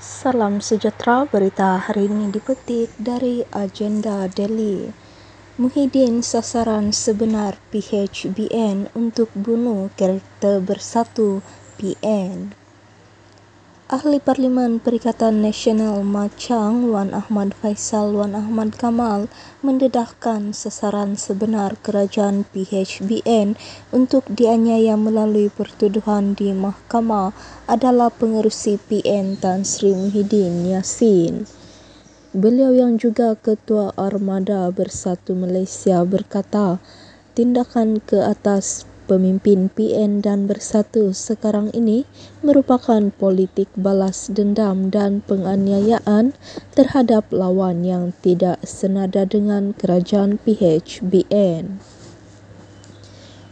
Salam sejahtera, berita hari ini dipetik dari Agenda Delhi. Muhyiddin sasaran sebenar PHBN untuk bunuh karakter bersatu PN. Ahli Parlimen Perikatan Nasional Macang Wan Ahmad Faisal Wan Ahmad Kamal mendedahkan sasaran sebenar kerajaan PHBN untuk dianiaya melalui pertuduhan di mahkamah adalah pengerusi PN Tan Sri Muhyiddin Yassin. Beliau yang juga Ketua Armada Bersatu Malaysia berkata, tindakan ke atas pemimpin PN dan Bersatu sekarang ini merupakan politik balas dendam dan penganiayaan terhadap lawan yang tidak senada dengan kerajaan PHBN.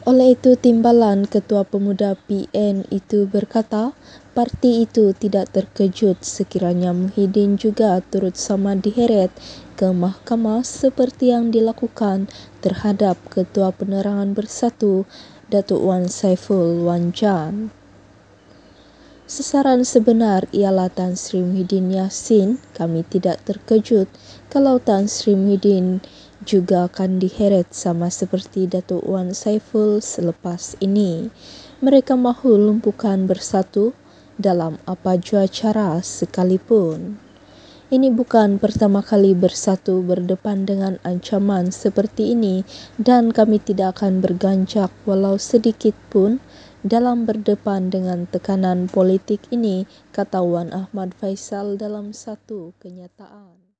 Oleh itu, timbalan Ketua Pemuda PN itu berkata, parti itu tidak terkejut sekiranya Muhyiddin juga turut sama diheret ke mahkamah seperti yang dilakukan terhadap Ketua Penerangan Bersatu Datuk Wan Saiful Wan Jan. Sesaran sebenar ialah Tan Sri Muhyiddin Yassin. Kami tidak terkejut kalau Tan Sri Muhyiddin juga akan diheret sama seperti Datuk Wan Saiful selepas ini. Mereka mahu lumpuhkan bersatu dalam apa jua cara sekalipun. Ini bukan pertama kali bersatu berdepan dengan ancaman seperti ini, dan kami tidak akan berganjak walau sedikit pun dalam berdepan dengan tekanan politik ini, kata Wan Ahmad Faisal dalam satu kenyataan.